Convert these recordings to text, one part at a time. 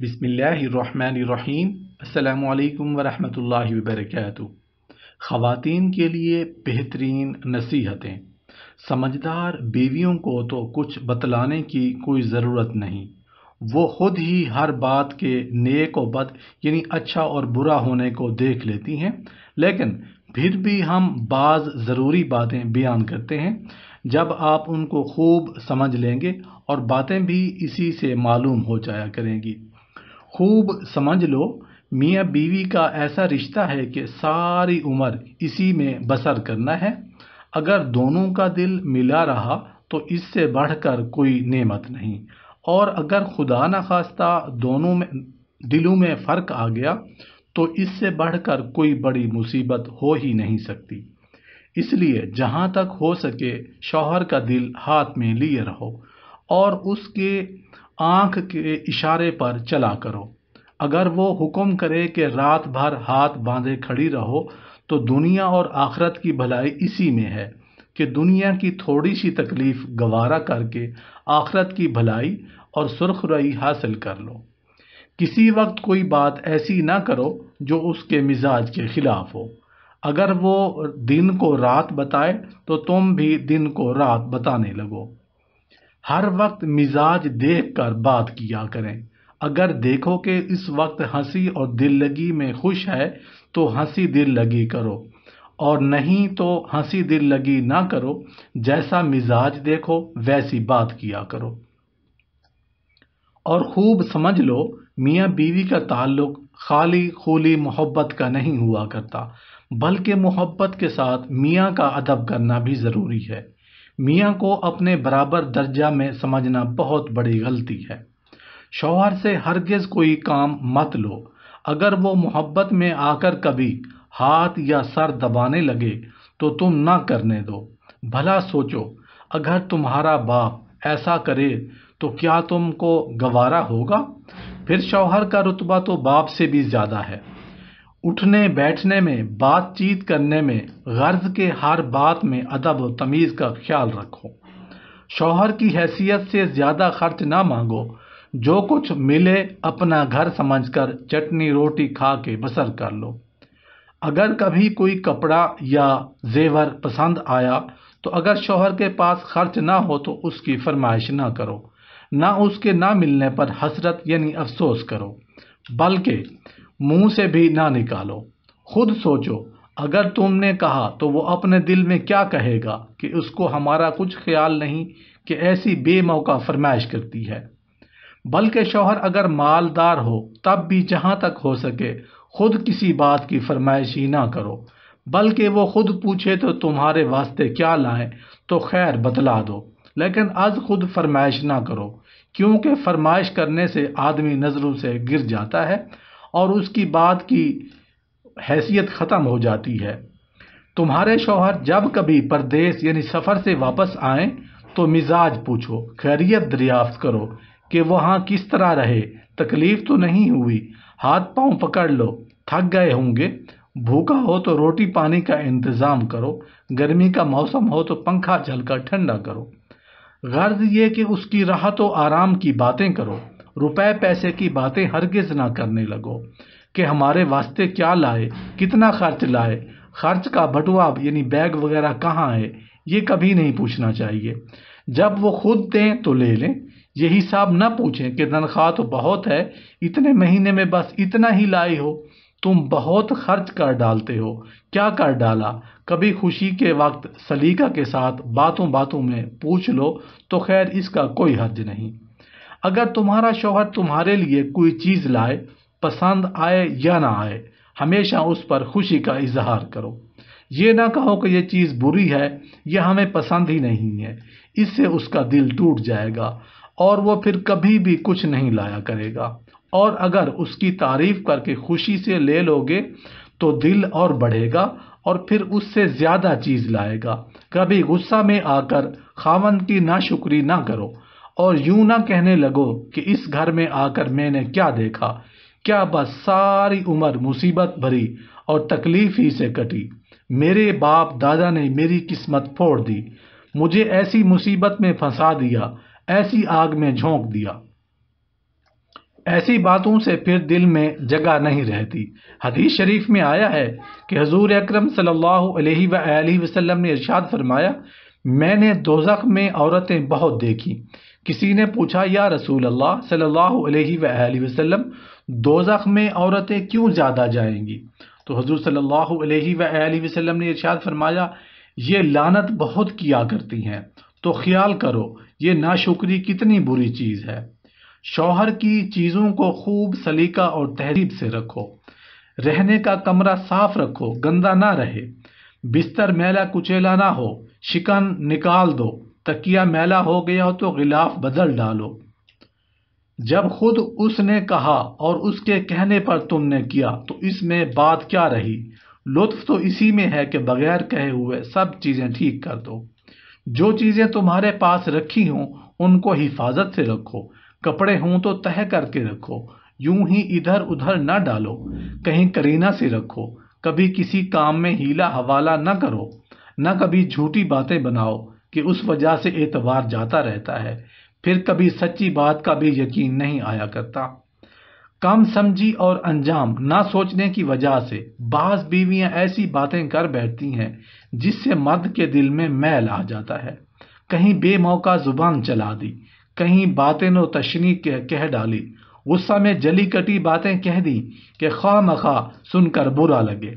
बिसमीम् अल्लाम वरहमल वबरक ख़वान के लिए बेहतरीन नसीहतें समझदार बीवियों को तो कुछ बतलाने की कोई ज़रूरत नहीं वो खुद ही हर बात के नेक और बद यानी अच्छा और बुरा होने को देख लेती हैं लेकिन फिर भी हम बाज़ ज़रूरी बातें बयान करते हैं जब आप उनको खूब समझ लेंगे और बातें भी इसी से मालूम हो जाया करेंगी खूब समझ लो मियाँ बीवी का ऐसा रिश्ता है कि सारी उम्र इसी में बसर करना है अगर दोनों का दिल मिला रहा तो इससे बढ़कर कोई नेमत नहीं और अगर खुदा न खास्ता दोनों में दिलों में फ़र्क आ गया तो इससे बढ़कर कोई बड़ी मुसीबत हो ही नहीं सकती इसलिए जहाँ तक हो सके शौहर का दिल हाथ में लिए रहो और उसके आंख के इशारे पर चला करो अगर वो हुक्म करे कि रात भर हाथ बांधे खड़ी रहो तो दुनिया और आखरत की भलाई इसी में है कि दुनिया की थोड़ी सी तकलीफ गवारा करके आखरत की भलाई और सुर्ख रई हासिल कर लो किसी वक्त कोई बात ऐसी ना करो जो उसके मिजाज के ख़िलाफ़ हो अगर वो दिन को रात बताए तो तुम भी दिन को रात बताने लगो हर वक्त मिजाज देख कर बात किया करें अगर देखो कि इस वक्त हंसी और दिल लगी में खुश है तो हंसी दिल लगी करो और नहीं तो हंसी दिल लगी ना करो जैसा मिजाज देखो वैसी बात किया करो और खूब समझ लो मियाँ बीवी का ताल्लुक खाली खूली मोहब्बत का नहीं हुआ करता बल्कि मोहब्बत के साथ मियाँ का अदब करना भी ज़रूरी है मियाँ को अपने बराबर दर्जा में समझना बहुत बड़ी गलती है शोहर से हरगिज़ कोई काम मत लो अगर वो मोहब्बत में आकर कभी हाथ या सर दबाने लगे तो तुम ना करने दो भला सोचो अगर तुम्हारा बाप ऐसा करे तो क्या तुमको गवारा होगा फिर शौहर का रुतबा तो बाप से भी ज़्यादा है उठने बैठने में बातचीत करने में गर्ज के हर बात में अदब व तमीज़ का ख्याल रखो शौहर की हैसियत से ज़्यादा खर्च ना मांगो जो कुछ मिले अपना घर समझकर चटनी रोटी खा के बसर कर लो अगर कभी कोई कपड़ा या जेवर पसंद आया तो अगर शौहर के पास खर्च ना हो तो उसकी फरमाइश ना करो ना उसके ना मिलने पर हसरत यानी अफसोस करो बल्कि मुंह से भी ना निकालो खुद सोचो अगर तुमने कहा तो वो अपने दिल में क्या कहेगा कि उसको हमारा कुछ ख्याल नहीं कि ऐसी बेमौका फरमाइश करती है बल्कि शौहर अगर मालदार हो तब भी जहाँ तक हो सके खुद किसी बात की फरमाइश ही ना करो बल्कि वो खुद पूछे तो तुम्हारे वास्ते क्या लाएं तो खैर बतला दो लेकिन आज खुद फरमाइश ना करो क्योंकि फरमाइश करने से आदमी नज़रों से गिर जाता है और उसकी बात की हैसियत ख़त्म हो जाती है तुम्हारे शौहर जब कभी परदेश यानी सफ़र से वापस आए तो मिजाज पूछो खैरियत दरियाफ्त करो कि वहाँ किस तरह रहे तकलीफ़ तो नहीं हुई हाथ पांव पकड़ लो थक गए होंगे भूखा हो तो रोटी पानी का इंतज़ाम करो गर्मी का मौसम हो तो पंखा चलकर ठंडा करो गर्ज ये कि उसकी राहत तो व आराम की बातें करो रुपए पैसे की बातें हरगिज़ ना करने लगो कि हमारे वास्ते क्या लाए कितना खर्च लाए खर्च का बटुआ यानी बैग वगैरह कहाँ है ये कभी नहीं पूछना चाहिए जब वो खुद दें तो ले लें यही साहब ना पूछें कि तनख्वाह तो बहुत है इतने महीने में बस इतना ही लाए हो तुम बहुत खर्च कर डालते हो क्या कर डाला कभी खुशी के वक्त सलीका के साथ बातों बातों में पूछ लो तो खैर इसका कोई हर्ज नहीं अगर तुम्हारा शोहर तुम्हारे लिए कोई चीज़ लाए पसंद आए या ना आए हमेशा उस पर खुशी का इजहार करो ये ना कहो कि यह चीज़ बुरी है यह हमें पसंद ही नहीं है इससे उसका दिल टूट जाएगा और वो फिर कभी भी कुछ नहीं लाया करेगा और अगर उसकी तारीफ करके खुशी से ले लोगे तो दिल और बढ़ेगा और फिर उससे ज़्यादा चीज़ लाएगा कभी गुस्सा में आकर खावन की ना शुक्री ना करो और यूं ना कहने लगो कि इस घर में आकर मैंने क्या देखा क्या बस सारी उम्र मुसीबत भरी और तकलीफ ही से कटी मेरे बाप दादा ने मेरी किस्मत फोड़ दी मुझे ऐसी मुसीबत में फंसा दिया ऐसी आग में झोंक दिया ऐसी बातों से फिर दिल में जगह नहीं रहती हदीस शरीफ में आया है कि हजूर अक्रम सल्ला वसलम ने इरशाद फरमाया मैंने दोजख में औरतें बहुत देखी किसी ने पूछा या रसूल अल्लाह सल्लल्लाहु अलैहि वसल्लम दोजख में औरतें क्यों ज़्यादा जाएंगी तो हजूर सल्लल्लाहु अलैहि वसल्लम ने इरशाद फरमाया ये लानत बहुत किया करती हैं तो ख्याल करो ये नाशुक्री कितनी बुरी चीज़ है शौहर की चीज़ों को खूब सलीका और तहरीब से रखो रहने का कमरा साफ रखो गंदा ना रहे बिस्तर मेला कुचेला ना हो शिकन निकाल दो तकिया मैला हो गया हो तो गिलाफ बदल डालो जब खुद उसने कहा और उसके कहने पर तुमने किया तो इसमें बात क्या रही लुत्फ तो इसी में है कि बगैर कहे हुए सब चीज़ें ठीक कर दो जो चीज़ें तुम्हारे पास रखी हों उनको हिफाजत से रखो कपड़े हों तो तह करके रखो यूं ही इधर उधर न डालो कहीं करीना से रखो कभी किसी काम में हीला हवाला न करो न कभी झूठी बातें बनाओ कि उस वजह से एतवार जाता रहता है फिर कभी सच्ची बात का भी यकीन नहीं आया करता कम समझी और अंजाम ना सोचने की वजह से बास बीवियां ऐसी बातें कर बैठती हैं जिससे मर्द के दिल में मैल आ जाता है कहीं बेमौका जुबान चला दी कहीं बातें नो तशनी कह, कह डाली उस समय जली कटी बातें कह दी कि खा मखा सुनकर बुरा लगे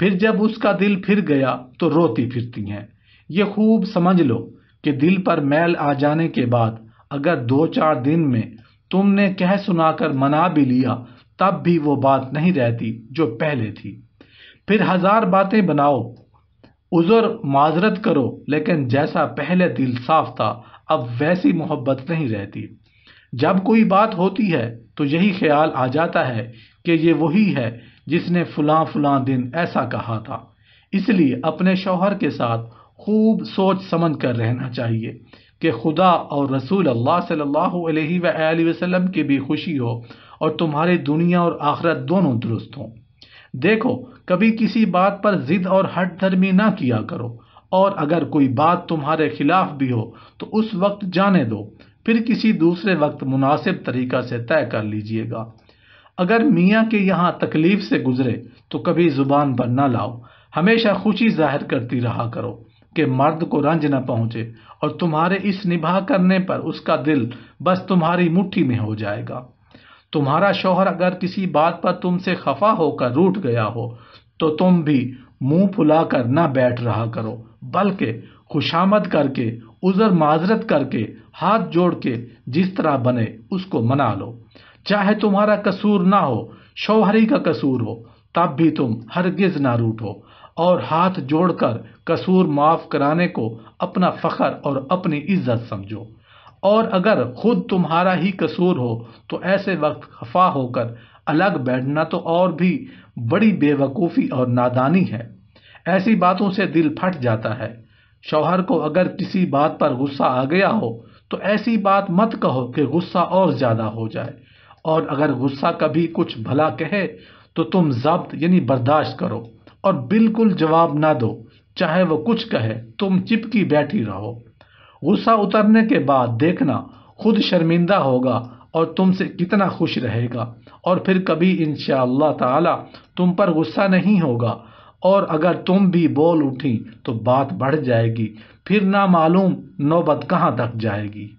फिर जब उसका दिल फिर गया तो रोती फिरती हैं ये खूब समझ लो कि दिल पर मैल आ जाने के बाद अगर दो चार दिन में तुमने कह सुनाकर मना भी लिया तब भी वो बात नहीं रहती जो पहले थी फिर हजार बातें बनाओ उजर माजरत करो लेकिन जैसा पहले दिल साफ था अब वैसी मोहब्बत नहीं रहती जब कोई बात होती है तो यही ख्याल आ जाता है कि ये वही है जिसने फलां फलां दिन ऐसा कहा था इसलिए अपने शौहर के साथ खूब सोच समझ कर रहना चाहिए कि खुदा और रसूल अल्लाह सल्लल्लाहु अलैहि वसल्लम की भी खुशी हो और तुम्हारे दुनिया और आखरत दोनों दुरुस्त हों देखो कभी किसी बात पर ज़िद और हट धर्मी ना किया करो और अगर कोई बात तुम्हारे खिलाफ भी हो तो उस वक्त जाने दो फिर किसी दूसरे वक्त मुनासिब तरीक़ा से तय कर लीजिएगा अगर मियाँ के यहाँ तकलीफ़ से गुजरे तो कभी ज़ुबान पर ना लाओ हमेशा खुशी जाहिर करती रहा करो कि मर्द को रंज न पहुंचे और तुम्हारे इस निभा करने पर उसका दिल बस तुम्हारी मुट्ठी में हो जाएगा तुम्हारा शोहर अगर किसी बात पर तुमसे खफा होकर रूठ गया हो तो तुम भी मुंह फुलाकर ना बैठ रहा करो बल्कि खुशामद करके उजर माजरत करके हाथ जोड़ के जिस तरह बने उसको मना लो चाहे तुम्हारा कसूर ना हो शोहरी का कसूर हो तब भी तुम हरगिज ना रूठो और हाथ जोड़कर कसूर माफ़ कराने को अपना फ़खर और अपनी इज्जत समझो और अगर खुद तुम्हारा ही कसूर हो तो ऐसे वक्त खफा होकर अलग बैठना तो और भी बड़ी बेवकूफ़ी और नादानी है ऐसी बातों से दिल फट जाता है शौहर को अगर किसी बात पर गुस्सा आ गया हो तो ऐसी बात मत कहो कि गुस्सा और ज़्यादा हो जाए और अगर गुस्सा कभी कुछ भला कहे तो तुम जब्त यानी बर्दाश्त करो और बिल्कुल जवाब ना दो चाहे वो कुछ कहे तुम चिपकी बैठी रहो गुस्सा उतरने के बाद देखना खुद शर्मिंदा होगा और तुमसे कितना खुश रहेगा और फिर कभी इन ताला तुम पर गुस्सा नहीं होगा और अगर तुम भी बोल उठी तो बात बढ़ जाएगी फिर ना मालूम नौबत कहाँ तक जाएगी